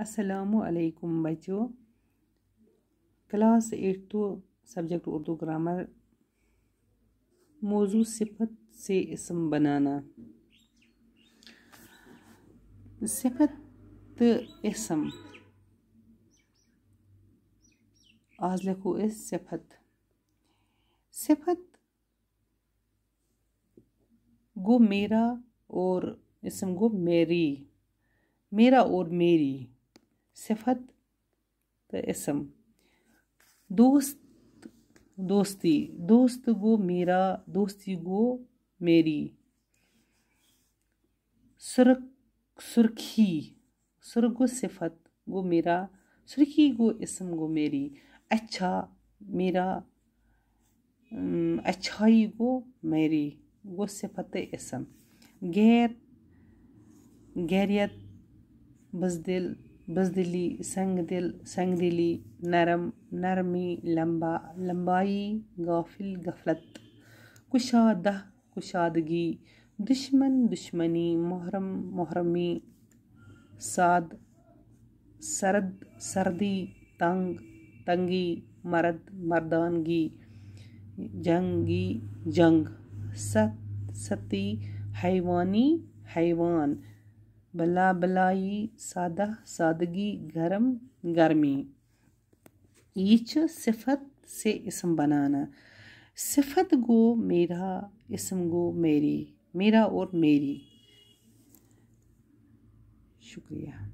असलकुम बच्चों class eight तो सब्जेक्ट उर्दू ग्रामर मौजू सिफत से इसम बनाना सिफत इसम आज लिखो इस सिफत सिफत गो मेरा और इसम गो मेरी मेरा और मेरी सिफत तो इसम दोस्त दोस्ती दोस्त गो मेरा दोस्ती गो मेरी सुरख सुर्खी सुर गो सिफत गो मेरा सुर्खी गो इसम गो मेरी अच्छा मेरा अच्छाई गो मेरी गो सिफत इसम गैर गैरियत बजदिल बजदिली संग दिल संग दिली नरम नरमी लम्बा लंबाई गाफिल गफलत कुशादह कुशादगी दुश्मन दुश्मनी मोहरम मुहरमी साद सरद सर्दी तंग तंगी मरद मर्दानगी जंगी जंग सत सती हैवानी हैवान बला बलाई सादा सादगी गर्म गर्मी ये सिफत से इसम बनाना सिफत गो मेरा इसम गो मेरी मेरा और मेरी शुक्रिया